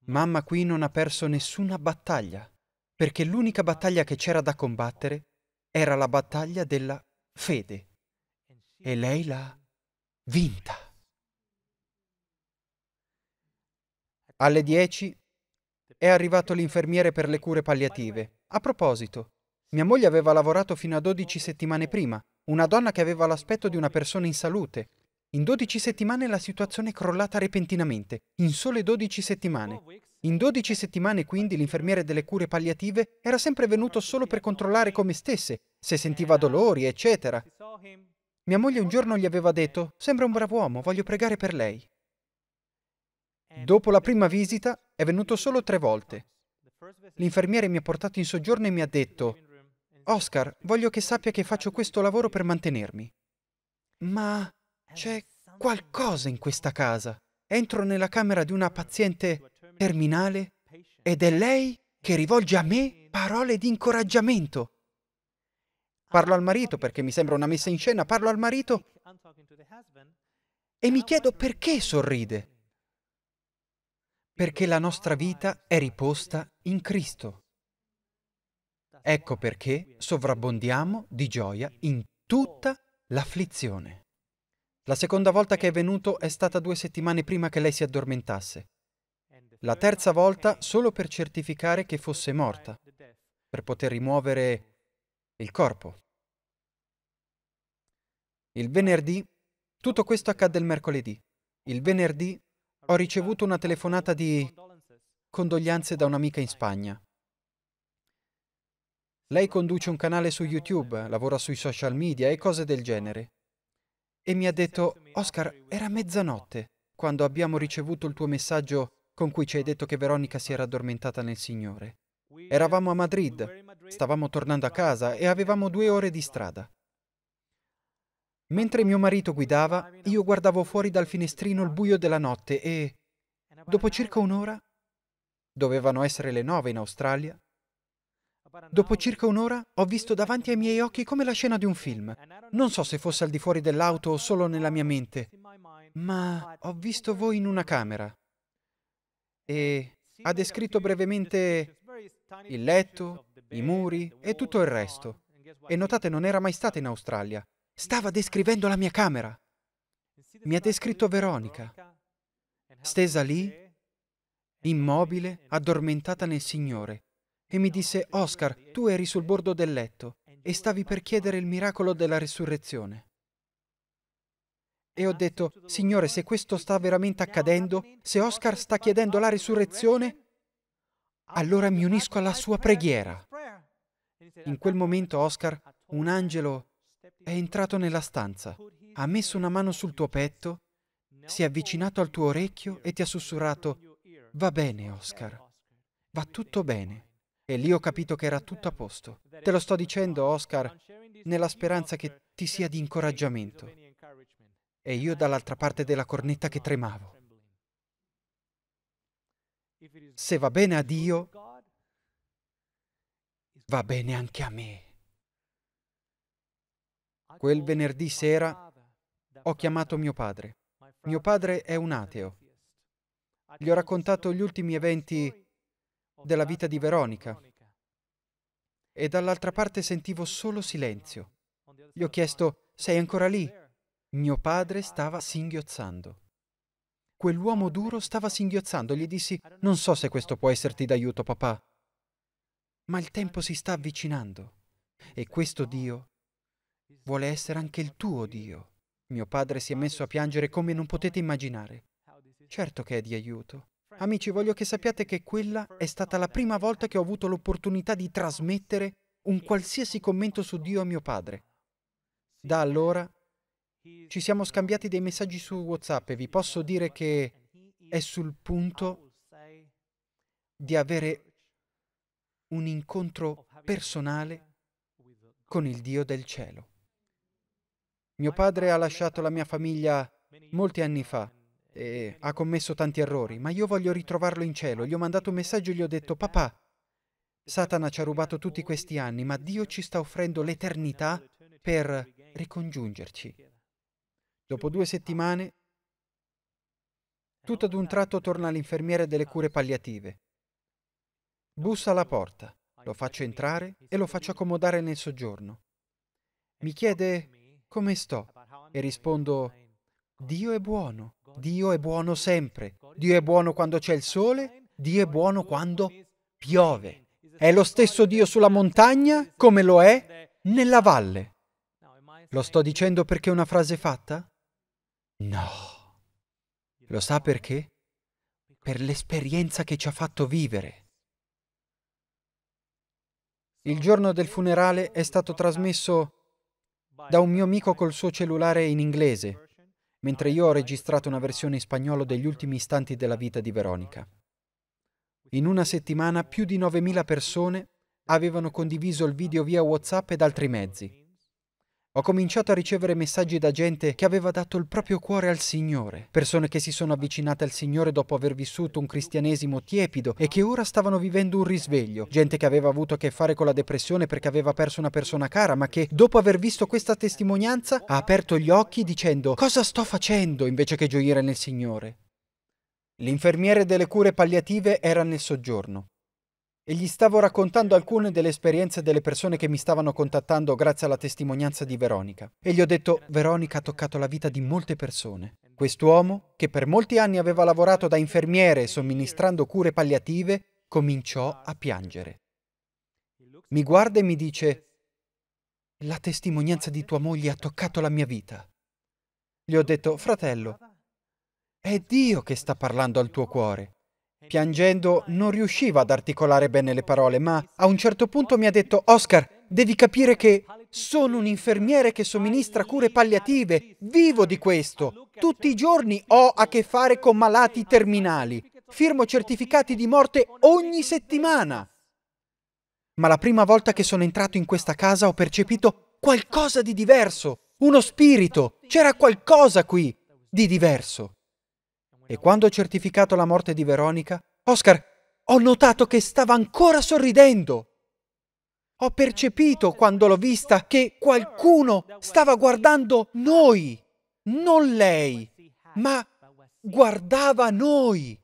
S1: Mamma qui non ha perso nessuna battaglia, perché l'unica battaglia che c'era da combattere era la battaglia della fede. E lei l'ha vinta. Alle 10 è arrivato l'infermiere per le cure palliative. A proposito, mia moglie aveva lavorato fino a 12 settimane prima, una donna che aveva l'aspetto di una persona in salute, in 12 settimane la situazione è crollata repentinamente, in sole 12 settimane. In 12 settimane quindi l'infermiere delle cure palliative era sempre venuto solo per controllare come stesse, se sentiva dolori, eccetera. Mia moglie un giorno gli aveva detto, sembra un bravo uomo, voglio pregare per lei. Dopo la prima visita è venuto solo tre volte. L'infermiere mi ha portato in soggiorno e mi ha detto, Oscar, voglio che sappia che faccio questo lavoro per mantenermi. Ma c'è qualcosa in questa casa. Entro nella camera di una paziente terminale ed è lei che rivolge a me parole di incoraggiamento. Parlo al marito perché mi sembra una messa in scena, parlo al marito e mi chiedo perché sorride. Perché la nostra vita è riposta in Cristo. Ecco perché sovrabbondiamo di gioia in tutta l'afflizione. La seconda volta che è venuto è stata due settimane prima che lei si addormentasse. La terza volta solo per certificare che fosse morta, per poter rimuovere il corpo. Il venerdì, tutto questo accadde il mercoledì. Il venerdì ho ricevuto una telefonata di condoglianze da un'amica in Spagna. Lei conduce un canale su YouTube, lavora sui social media e cose del genere e mi ha detto, Oscar, era mezzanotte quando abbiamo ricevuto il tuo messaggio con cui ci hai detto che Veronica si era addormentata nel Signore. Eravamo a Madrid, stavamo tornando a casa e avevamo due ore di strada. Mentre mio marito guidava, io guardavo fuori dal finestrino il buio della notte e, dopo circa un'ora, dovevano essere le nove in Australia, Dopo circa un'ora ho visto davanti ai miei occhi come la scena di un film. Non so se fosse al di fuori dell'auto o solo nella mia mente, ma ho visto voi in una camera. E ha descritto brevemente il letto, i muri e tutto il resto. E notate, non era mai stata in Australia. Stava descrivendo la mia camera. Mi ha descritto Veronica, stesa lì, immobile, addormentata nel Signore e mi disse, Oscar, tu eri sul bordo del letto e stavi per chiedere il miracolo della risurrezione. E ho detto, Signore, se questo sta veramente accadendo, se Oscar sta chiedendo la risurrezione, allora mi unisco alla sua preghiera. In quel momento, Oscar, un angelo è entrato nella stanza, ha messo una mano sul tuo petto, si è avvicinato al tuo orecchio e ti ha sussurrato, va bene, Oscar, va tutto bene. E lì ho capito che era tutto a posto. Te lo sto dicendo, Oscar, nella speranza che ti sia di incoraggiamento. E io dall'altra parte della cornetta che tremavo. Se va bene a Dio, va bene anche a me. Quel venerdì sera ho chiamato mio padre. Mio padre è un ateo. Gli ho raccontato gli ultimi eventi della vita di Veronica e dall'altra parte sentivo solo silenzio. Gli ho chiesto, sei ancora lì? Mio padre stava singhiozzando. Quell'uomo duro stava singhiozzando, gli dissi, non so se questo può esserti d'aiuto papà, ma il tempo si sta avvicinando e questo Dio vuole essere anche il tuo Dio. Mio padre si è messo a piangere come non potete immaginare. Certo che è di aiuto. Amici, voglio che sappiate che quella è stata la prima volta che ho avuto l'opportunità di trasmettere un qualsiasi commento su Dio a mio padre. Da allora ci siamo scambiati dei messaggi su WhatsApp e vi posso dire che è sul punto di avere un incontro personale con il Dio del cielo. Mio padre ha lasciato la mia famiglia molti anni fa e eh, ha commesso tanti errori, ma io voglio ritrovarlo in cielo. Gli ho mandato un messaggio e gli ho detto, papà, Satana ci ha rubato tutti questi anni, ma Dio ci sta offrendo l'eternità per ricongiungerci. Dopo due settimane, tutto ad un tratto torna l'infermiere delle cure palliative. Bussa alla porta, lo faccio entrare e lo faccio accomodare nel soggiorno. Mi chiede come sto e rispondo, Dio è buono. Dio è buono sempre. Dio è buono quando c'è il sole, Dio è buono quando piove. È lo stesso Dio sulla montagna come lo è nella valle. Lo sto dicendo perché è una frase fatta? No. Lo sa perché? Per l'esperienza che ci ha fatto vivere. Il giorno del funerale è stato trasmesso da un mio amico col suo cellulare in inglese mentre io ho registrato una versione in spagnolo degli ultimi istanti della vita di Veronica. In una settimana più di 9.000 persone avevano condiviso il video via WhatsApp ed altri mezzi ho cominciato a ricevere messaggi da gente che aveva dato il proprio cuore al Signore, persone che si sono avvicinate al Signore dopo aver vissuto un cristianesimo tiepido e che ora stavano vivendo un risveglio, gente che aveva avuto a che fare con la depressione perché aveva perso una persona cara, ma che dopo aver visto questa testimonianza ha aperto gli occhi dicendo cosa sto facendo invece che gioire nel Signore. L'infermiere delle cure palliative era nel soggiorno e gli stavo raccontando alcune delle esperienze delle persone che mi stavano contattando grazie alla testimonianza di Veronica. E gli ho detto, Veronica ha toccato la vita di molte persone. Quest'uomo, che per molti anni aveva lavorato da infermiere somministrando cure palliative, cominciò a piangere. Mi guarda e mi dice, la testimonianza di tua moglie ha toccato la mia vita. Gli ho detto, fratello, è Dio che sta parlando al tuo cuore. Piangendo non riusciva ad articolare bene le parole, ma a un certo punto mi ha detto Oscar, devi capire che sono un infermiere che somministra cure palliative, vivo di questo. Tutti i giorni ho a che fare con malati terminali. Firmo certificati di morte ogni settimana. Ma la prima volta che sono entrato in questa casa ho percepito qualcosa di diverso, uno spirito. C'era qualcosa qui di diverso. E quando ho certificato la morte di Veronica, Oscar, ho notato che stava ancora sorridendo. Ho percepito quando l'ho vista che qualcuno stava guardando noi, non lei, ma guardava noi.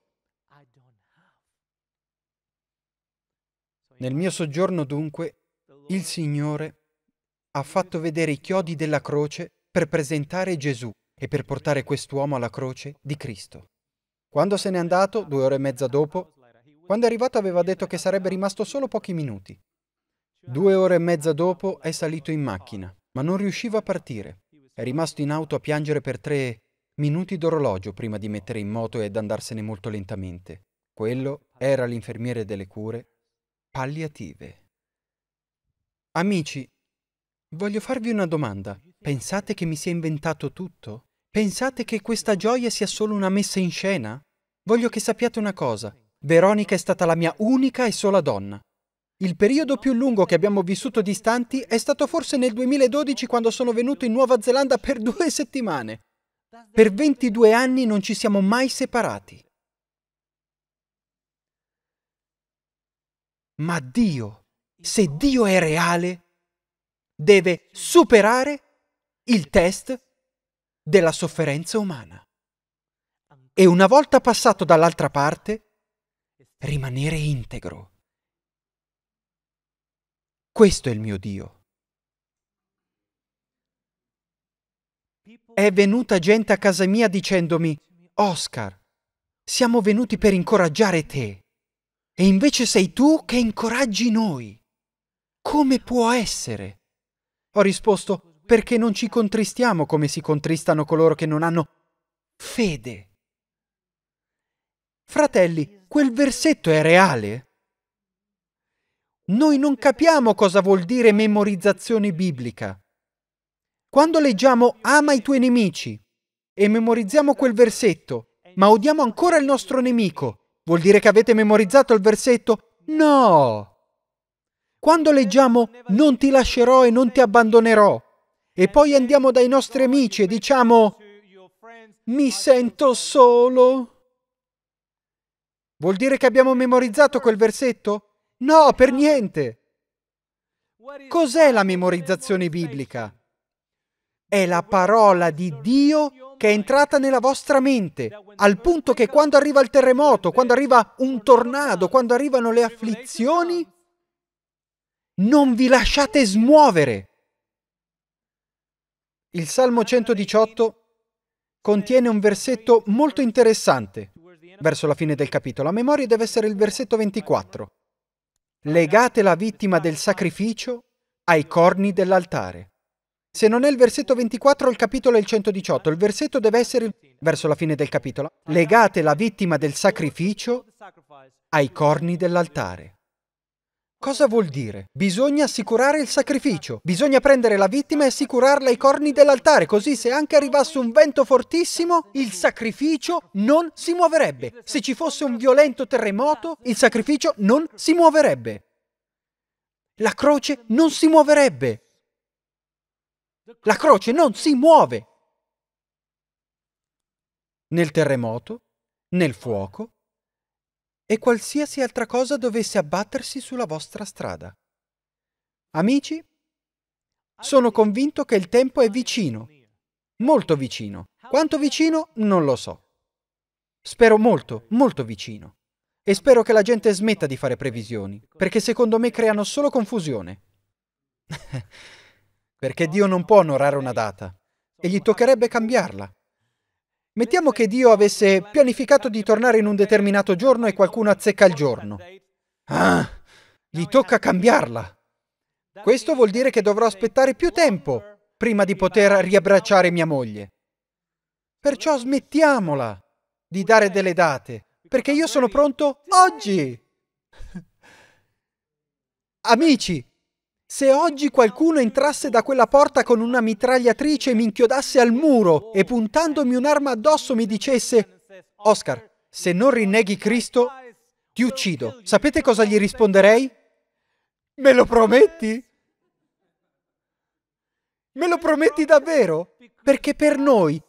S1: Nel mio soggiorno dunque, il Signore ha fatto vedere i chiodi della croce per presentare Gesù e per portare quest'uomo alla croce di Cristo. Quando se n'è andato, due ore e mezza dopo, quando è arrivato aveva detto che sarebbe rimasto solo pochi minuti. Due ore e mezza dopo è salito in macchina, ma non riusciva a partire. È rimasto in auto a piangere per tre minuti d'orologio prima di mettere in moto ed andarsene molto lentamente. Quello era l'infermiere delle cure palliative. Amici, voglio farvi una domanda. Pensate che mi sia inventato tutto? Pensate che questa gioia sia solo una messa in scena? Voglio che sappiate una cosa. Veronica è stata la mia unica e sola donna. Il periodo più lungo che abbiamo vissuto distanti è stato forse nel 2012 quando sono venuto in Nuova Zelanda per [laughs] due settimane. Per 22 anni non ci siamo mai separati. Ma Dio, se Dio è reale, deve superare il test della sofferenza umana. E una volta passato dall'altra parte, rimanere integro. Questo è il mio Dio. È venuta gente a casa mia dicendomi, Oscar, siamo venuti per incoraggiare te, e invece sei tu che incoraggi noi. Come può essere? Ho risposto, perché non ci contristiamo come si contristano coloro che non hanno fede. Fratelli, quel versetto è reale? Noi non capiamo cosa vuol dire memorizzazione biblica. Quando leggiamo ama i tuoi nemici e memorizziamo quel versetto, ma odiamo ancora il nostro nemico, vuol dire che avete memorizzato il versetto? No! Quando leggiamo non ti lascerò e non ti abbandonerò, e poi andiamo dai nostri amici e diciamo, mi sento solo. Vuol dire che abbiamo memorizzato quel versetto? No, per niente. Cos'è la memorizzazione biblica? È la parola di Dio che è entrata nella vostra mente, al punto che quando arriva il terremoto, quando arriva un tornado, quando arrivano le afflizioni, non vi lasciate smuovere. Il Salmo 118 contiene un versetto molto interessante. Verso la fine del capitolo, a memoria deve essere il versetto 24. Legate la vittima del sacrificio ai corni dell'altare. Se non è il versetto 24, il capitolo è il 118. Il versetto deve essere verso la fine del capitolo. Legate la vittima del sacrificio ai corni dell'altare. Cosa vuol dire? Bisogna assicurare il sacrificio, bisogna prendere la vittima e assicurarla ai corni dell'altare, così se anche arrivasse un vento fortissimo, il sacrificio non si muoverebbe. Se ci fosse un violento terremoto, il sacrificio non si muoverebbe. La croce non si muoverebbe. La croce non si muove. Nel terremoto, nel fuoco, e qualsiasi altra cosa dovesse abbattersi sulla vostra strada. Amici, sono convinto che il tempo è vicino, molto vicino. Quanto vicino non lo so. Spero molto, molto vicino. E spero che la gente smetta di fare previsioni, perché secondo me creano solo confusione. [laughs] perché Dio non può onorare una data e gli toccherebbe cambiarla. Mettiamo che Dio avesse pianificato di tornare in un determinato giorno e qualcuno azzecca il giorno. Ah, gli tocca cambiarla. Questo vuol dire che dovrò aspettare più tempo prima di poter riabbracciare mia moglie. Perciò smettiamola di dare delle date, perché io sono pronto oggi. [laughs] Amici, se oggi qualcuno entrasse da quella porta con una mitragliatrice e mi inchiodasse al muro e puntandomi un'arma addosso mi dicesse Oscar, se non rinneghi Cristo, ti uccido. Sapete cosa gli risponderei? Me lo prometti? Me lo prometti davvero? Perché per noi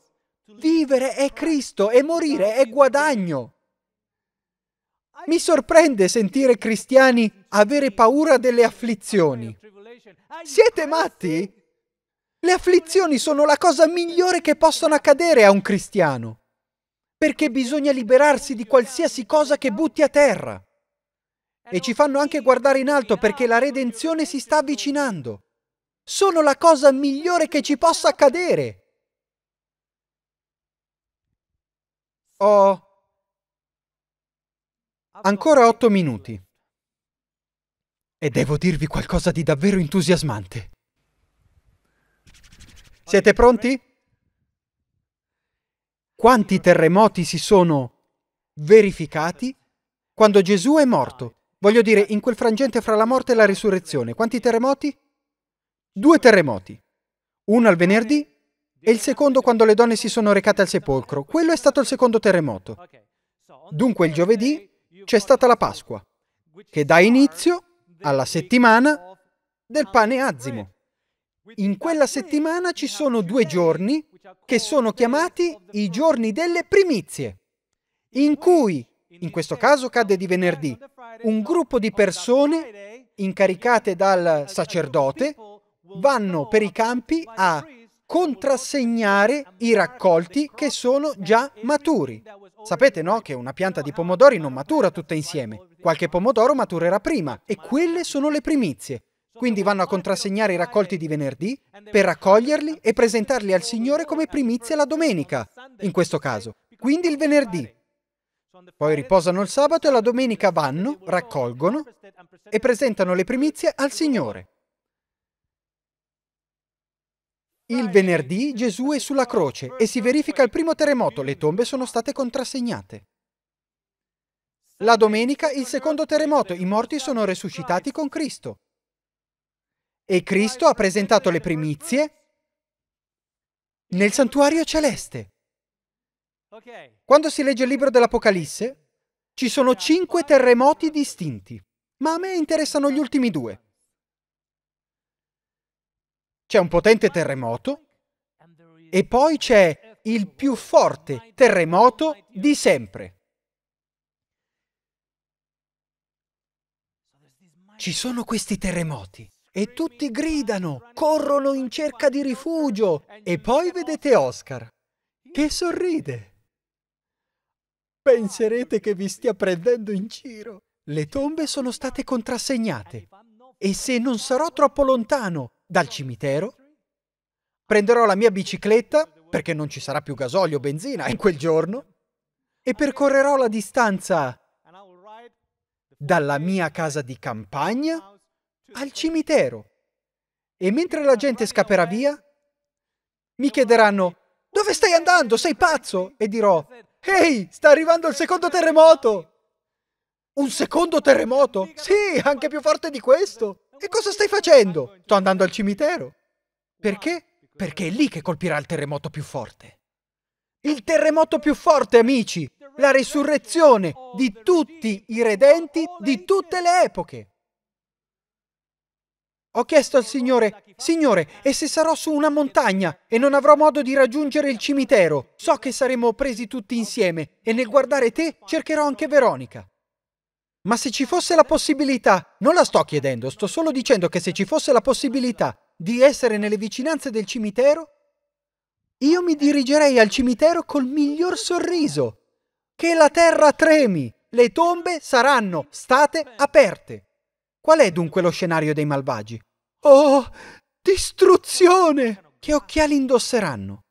S1: vivere è Cristo e morire è guadagno. Mi sorprende sentire cristiani avere paura delle afflizioni. Siete matti? Le afflizioni sono la cosa migliore che possono accadere a un cristiano, perché bisogna liberarsi di qualsiasi cosa che butti a terra. E ci fanno anche guardare in alto perché la redenzione si sta avvicinando. Sono la cosa migliore che ci possa accadere. Oh, Ancora otto minuti. E devo dirvi qualcosa di davvero entusiasmante. Siete pronti? Quanti terremoti si sono verificati quando Gesù è morto? Voglio dire, in quel frangente fra la morte e la risurrezione. Quanti terremoti? Due terremoti. Uno al venerdì e il secondo quando le donne si sono recate al sepolcro. Quello è stato il secondo terremoto. Dunque il giovedì c'è stata la Pasqua, che dà inizio alla settimana del pane azimo. In quella settimana ci sono due giorni che sono chiamati i giorni delle primizie, in cui, in questo caso cadde di venerdì, un gruppo di persone incaricate dal sacerdote vanno per i campi a contrassegnare i raccolti che sono già maturi. Sapete no che una pianta di pomodori non matura tutta insieme, qualche pomodoro maturerà prima e quelle sono le primizie. Quindi vanno a contrassegnare i raccolti di venerdì per raccoglierli e presentarli al Signore come primizie la domenica, in questo caso, quindi il venerdì. Poi riposano il sabato e la domenica vanno, raccolgono e presentano le primizie al Signore. Il venerdì Gesù è sulla croce e si verifica il primo terremoto, le tombe sono state contrassegnate. La domenica il secondo terremoto, i morti sono resuscitati con Cristo. E Cristo ha presentato le primizie nel santuario celeste. Quando si legge il libro dell'Apocalisse, ci sono cinque terremoti distinti, ma a me interessano gli ultimi due c'è un potente terremoto e poi c'è il più forte terremoto di sempre. Ci sono questi terremoti e tutti gridano, corrono in cerca di rifugio e poi vedete Oscar che sorride. Penserete che vi stia prendendo in giro. Le tombe sono state contrassegnate e se non sarò troppo lontano dal cimitero, prenderò la mia bicicletta, perché non ci sarà più gasolio o benzina in quel giorno, e percorrerò la distanza dalla mia casa di campagna al cimitero. E mentre la gente scapperà via, mi chiederanno dove stai andando? Sei pazzo? E dirò, ehi, sta arrivando il secondo terremoto! Un secondo terremoto? Sì, anche più forte di questo! E cosa stai facendo? Sto andando al cimitero. Perché? Perché è lì che colpirà il terremoto più forte. Il terremoto più forte, amici! La risurrezione di tutti i redenti di tutte le epoche. Ho chiesto al Signore, Signore, e se sarò su una montagna e non avrò modo di raggiungere il cimitero, so che saremo presi tutti insieme e nel guardare te cercherò anche Veronica. Ma se ci fosse la possibilità, non la sto chiedendo, sto solo dicendo che se ci fosse la possibilità di essere nelle vicinanze del cimitero, io mi dirigerei al cimitero col miglior sorriso. Che la terra tremi, le tombe saranno state aperte. Qual è dunque lo scenario dei malvagi? Oh, distruzione! Che occhiali indosseranno?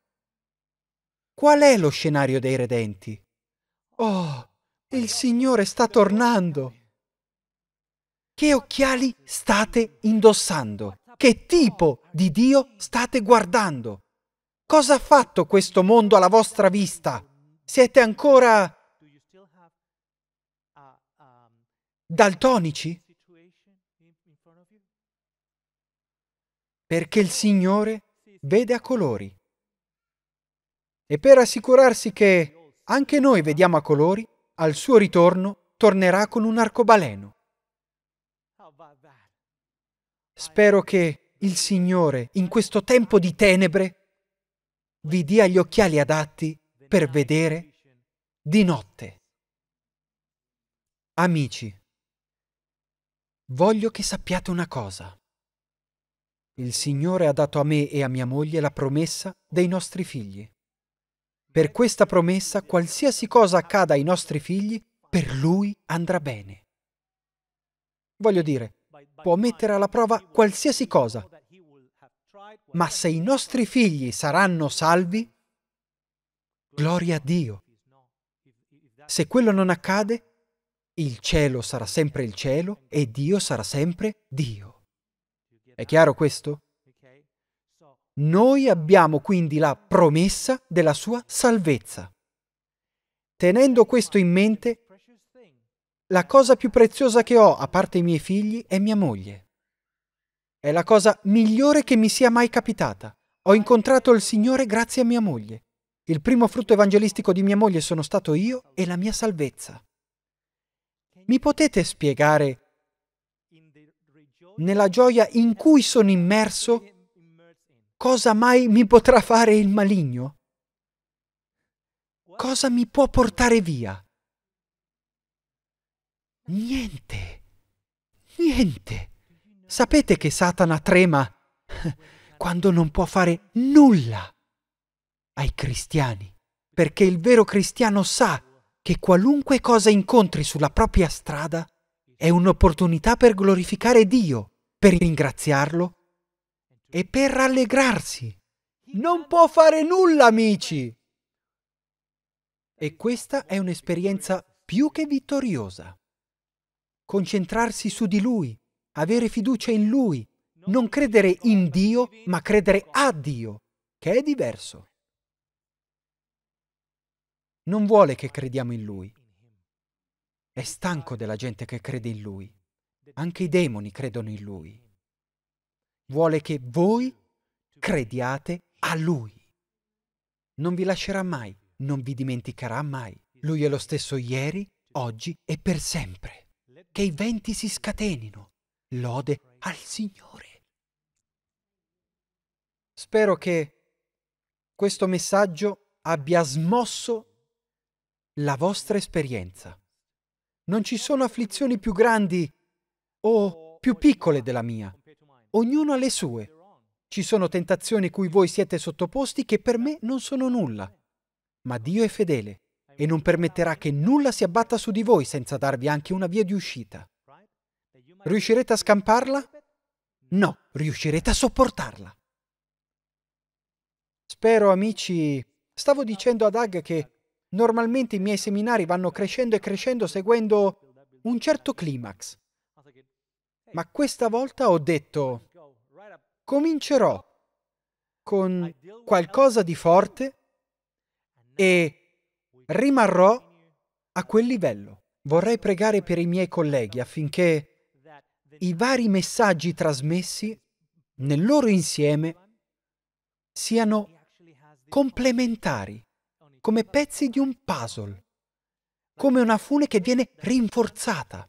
S1: Qual è lo scenario dei redenti? Oh, il Signore sta tornando. Che occhiali state indossando? Che tipo di Dio state guardando? Cosa ha fatto questo mondo alla vostra vista? Siete ancora daltonici? Perché il Signore vede a colori. E per assicurarsi che anche noi vediamo a colori, al suo ritorno tornerà con un arcobaleno. Spero che il Signore, in questo tempo di tenebre, vi dia gli occhiali adatti per vedere di notte. Amici, voglio che sappiate una cosa. Il Signore ha dato a me e a mia moglie la promessa dei nostri figli. Per questa promessa qualsiasi cosa accada ai nostri figli, per lui andrà bene. Voglio dire, può mettere alla prova qualsiasi cosa, ma se i nostri figli saranno salvi, gloria a Dio. Se quello non accade, il cielo sarà sempre il cielo e Dio sarà sempre Dio. È chiaro questo? Noi abbiamo quindi la promessa della sua salvezza. Tenendo questo in mente, la cosa più preziosa che ho, a parte i miei figli, è mia moglie. È la cosa migliore che mi sia mai capitata. Ho incontrato il Signore grazie a mia moglie. Il primo frutto evangelistico di mia moglie sono stato io e la mia salvezza. Mi potete spiegare nella gioia in cui sono immerso Cosa mai mi potrà fare il maligno? Cosa mi può portare via? Niente. Niente. Sapete che Satana trema [laughs] quando non può fare nulla ai cristiani, perché il vero cristiano sa che qualunque cosa incontri sulla propria strada è un'opportunità per glorificare Dio, per ringraziarlo e per rallegrarsi. Non può fare nulla, amici! E questa è un'esperienza più che vittoriosa. Concentrarsi su di Lui, avere fiducia in Lui, non credere in Dio, ma credere a Dio, che è diverso. Non vuole che crediamo in Lui. È stanco della gente che crede in Lui. Anche i demoni credono in Lui vuole che voi crediate a Lui. Non vi lascerà mai, non vi dimenticherà mai. Lui è lo stesso ieri, oggi e per sempre. Che i venti si scatenino. Lode al Signore. Spero che questo messaggio abbia smosso la vostra esperienza. Non ci sono afflizioni più grandi o più piccole della mia. Ognuno ha le sue. Ci sono tentazioni cui voi siete sottoposti che per me non sono nulla. Ma Dio è fedele e non permetterà che nulla si abbatta su di voi senza darvi anche una via di uscita. Riuscirete a scamparla? No, riuscirete a sopportarla. Spero, amici, stavo dicendo ad Ag che normalmente i miei seminari vanno crescendo e crescendo seguendo un certo climax ma questa volta ho detto, comincerò con qualcosa di forte e rimarrò a quel livello. Vorrei pregare per i miei colleghi affinché i vari messaggi trasmessi nel loro insieme siano complementari, come pezzi di un puzzle, come una fune che viene rinforzata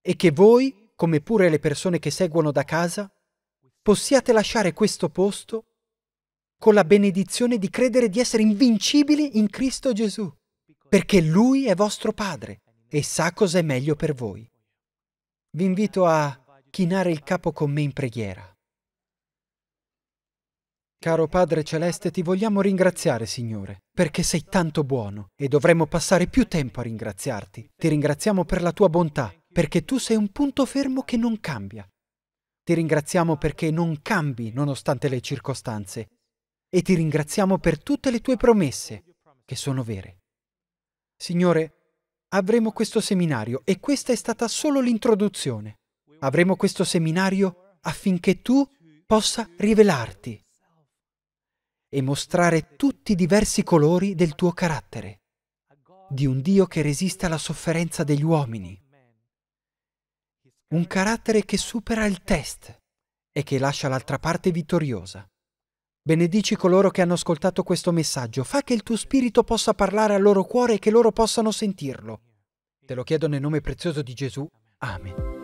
S1: e che voi come pure le persone che seguono da casa, possiate lasciare questo posto con la benedizione di credere di essere invincibili in Cristo Gesù, perché Lui è vostro Padre e sa cos'è meglio per voi. Vi invito a chinare il capo con me in preghiera. Caro Padre Celeste, ti vogliamo ringraziare, Signore, perché sei tanto buono e dovremmo passare più tempo a ringraziarti. Ti ringraziamo per la tua bontà, perché tu sei un punto fermo che non cambia. Ti ringraziamo perché non cambi nonostante le circostanze e ti ringraziamo per tutte le tue promesse che sono vere. Signore, avremo questo seminario e questa è stata solo l'introduzione. Avremo questo seminario affinché tu possa rivelarti e mostrare tutti i diversi colori del tuo carattere, di un Dio che resiste alla sofferenza degli uomini un carattere che supera il test e che lascia l'altra parte vittoriosa. Benedici coloro che hanno ascoltato questo messaggio, fa che il tuo spirito possa parlare al loro cuore e che loro possano sentirlo. Te lo chiedo nel nome prezioso di Gesù. Amen.